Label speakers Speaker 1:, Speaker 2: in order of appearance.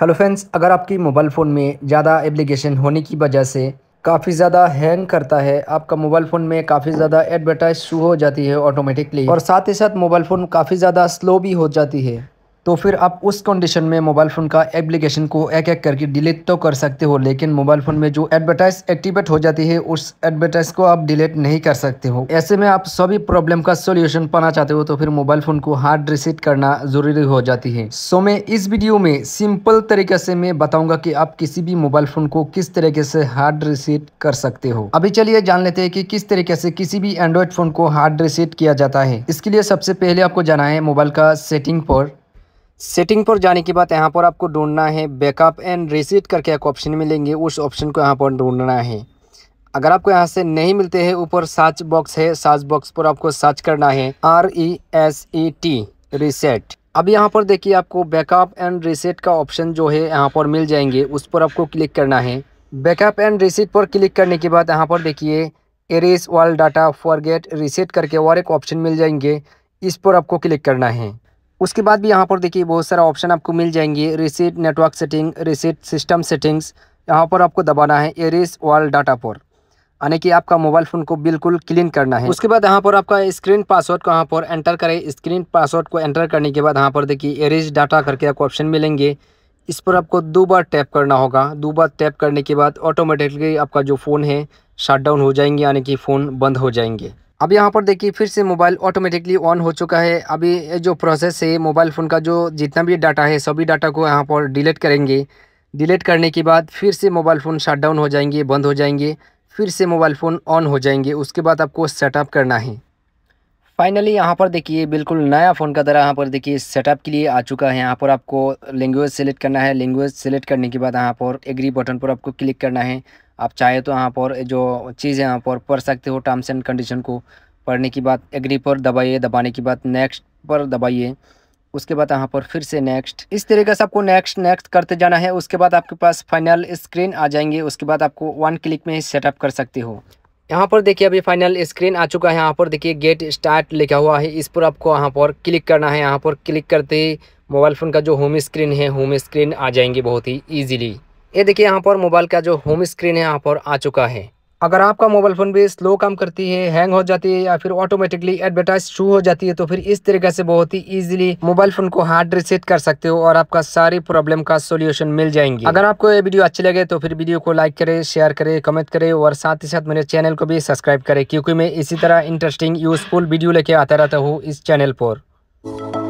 Speaker 1: hello friends अगर आपकी mobile phone में ज़्यादा एप्लीकेशन होने की वजह से काफ़ी ज़्यादा हैंग करता है आपका मोबाइल फ़ोन में काफ़ी ज़्यादा एडवर्टाइज शू हो जाती है ऑटोमेटिकली और साथ ही साथ मोबाइल फ़ोन काफ़ी ज़्यादा स्लो भी हो जाती है तो फिर आप उस कंडीशन में मोबाइल फ़ोन का एप्लीकेशन को एक एक करके डिलीट तो कर सकते हो लेकिन मोबाइल फ़ोन में जो एडवर्टाइज एक्टिवेट हो जाती है उस एडवर्टाइज को आप डिलीट नहीं कर सकते हो ऐसे में आप सभी प्रॉब्लम का सोल्यूशन पाना चाहते हो तो फिर मोबाइल फ़ोन को हार्ड रिसीट करना ज़रूरी हो जाती है सो मैं इस वीडियो में सिंपल तरीके से मैं बताऊंगा कि आप किसी भी मोबाइल फ़ोन को किस तरीके से हार्ड रिसीट कर सकते हो अभी चलिए जान लेते हैं कि किस तरीके से किसी भी एंड्रॉयड फ़ोन को हार्ड रिसीट किया जाता है इसके लिए सबसे पहले आपको जाना है मोबाइल का सेटिंग पर सेटिंग पर जाने के बाद यहाँ पर आपको ढूंढना है बैकअप एंड रिसीट करके एक ऑप्शन मिलेंगे उस ऑप्शन को यहाँ पर ढूंढना है अगर आपको यहाँ से नहीं मिलते हैं ऊपर सर्च बॉक्स है सर्च बॉक्स पर आपको सर्च करना है R E S E T reset अब यहाँ पर देखिए आपको बैकअप एंड रिसेट का ऑप्शन जो है यहाँ पर मिल जाएंगे उस पर आपको क्लिक करना है बैकअप एंड रिसेट पर क्लिक करने के बाद यहाँ पर देखिए erase world data forget reset करके और एक ऑप्शन मिल जाएंगे इस पर आपको क्लिक करना है उसके बाद भी यहाँ पर देखिए बहुत सारा ऑप्शन आपको मिल जाएंगे reset network setting reset system settings यहाँ पर आपको दबाना है एरिस वर्ल्ड डाटा पर यानी कि आपका मोबाइल फ़ोन को बिल्कुल क्लीन करना है उसके बाद यहाँ पर आपका स्क्रीन पासवर्ड को यहाँ पर एंटर करें स्क्रीन पासवर्ड को एंटर करने के बाद यहाँ पर देखिए एरिज डाटा करके आपको ऑप्शन मिलेंगे इस पर आपको दो बार टैप करना होगा दो बार टैप करने के बाद ऑटोमेटिकली आपका जो फ़ोन है शट डाउन हो जाएंगे यानी कि फ़ोन बंद हो जाएंगे अब यहाँ पर देखिए फिर से मोबाइल ऑटोमेटिकली ऑन हो चुका है अभी जो प्रोसेस है मोबाइल फ़ोन का जो जितना भी डाटा है सभी डाटा को यहाँ पर डिलीट करेंगे डिलीट करने के बाद फिर से मोबाइल फ़ोन शट डाउन हो जाएंगे बंद हो जाएंगे फिर से मोबाइल फ़ोन ऑन हो जाएंगे उसके बाद आपको सेटअप करना है फाइनली यहाँ पर देखिए बिल्कुल नया फ़ोन का तरह यहाँ पर देखिए सेटअप के लिए आ चुका है यहाँ पर आपको लैंग्वेज सेलेक्ट करना है लैंग्वेज सेलेक्ट करने के बाद यहाँ पर एग्री बटन पर आपको क्लिक करना है आप चाहे तो यहाँ पर जो चीज़ है यहाँ पर पढ़ सकते हो टर्म्स एंड कंडीशन को पढ़ने के बाद एग्री पर दबाइए दबाने के बाद नेक्स्ट पर दबाइए उसके बाद यहाँ पर फिर से नेक्स्ट इस तरीके से आपको नेक्स्ट नेक्स्ट करते जाना है उसके बाद आपके पास फाइनल स्क्रीन आ जाएंगे उसके बाद आपको वन क्लिक में ही सेटअप कर सकते हो यहाँ पर देखिए अभी फाइनल स्क्रीन आ चुका है यहाँ पर देखिए गेट स्टार्ट लिखा हुआ है इस पर आपको यहाँ पर क्लिक करना है यहाँ पर क्लिक करते ही मोबाइल फ़ोन का जो होम स्क्रीन है होम स्क्रीन आ जाएंगे बहुत ही ईजिली ये देखिए यहाँ पर मोबाइल का जो होम स्क्रीन है यहाँ पर आ चुका है अगर आपका मोबाइल फ़ोन भी स्लो काम करती है हैंग हो जाती है या फिर ऑटोमेटिकली एडवर्टाइज शुरू हो जाती है तो फिर इस तरीके से बहुत ही इजीली मोबाइल फ़ोन को हार्ड रिसेट कर सकते हो और आपका सारी प्रॉब्लम का सोल्यूशन मिल जाएंगे अगर आपको ये वीडियो अच्छी लगे तो फिर वीडियो को लाइक करे शेयर करे कमेंट करे और साथ ही साथ मेरे चैनल को भी सब्सक्राइब करे क्योंकि मैं इसी तरह इंटरेस्टिंग यूजफुल वीडियो लेके आता रहता हूँ इस चैनल पर